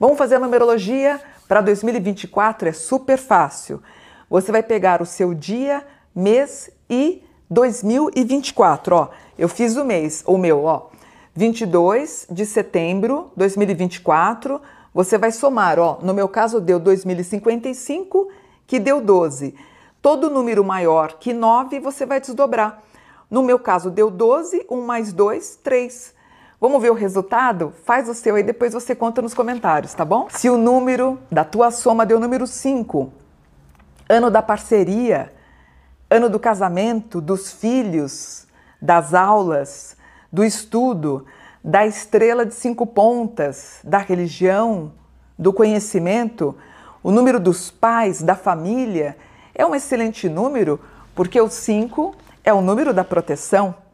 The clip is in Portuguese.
Vamos fazer a numerologia para 2024? É super fácil. Você vai pegar o seu dia, mês e 2024, ó. Eu fiz o mês, o meu, ó. 22 de setembro 2024, você vai somar, ó. No meu caso deu 2055, que deu 12. Todo número maior que 9, você vai desdobrar. No meu caso deu 12, 1 mais 2, 3. Vamos ver o resultado? Faz o seu aí, depois você conta nos comentários, tá bom? Se o número da tua soma deu número 5, ano da parceria, ano do casamento, dos filhos, das aulas, do estudo, da estrela de cinco pontas, da religião, do conhecimento, o número dos pais, da família, é um excelente número porque o 5 é o número da proteção.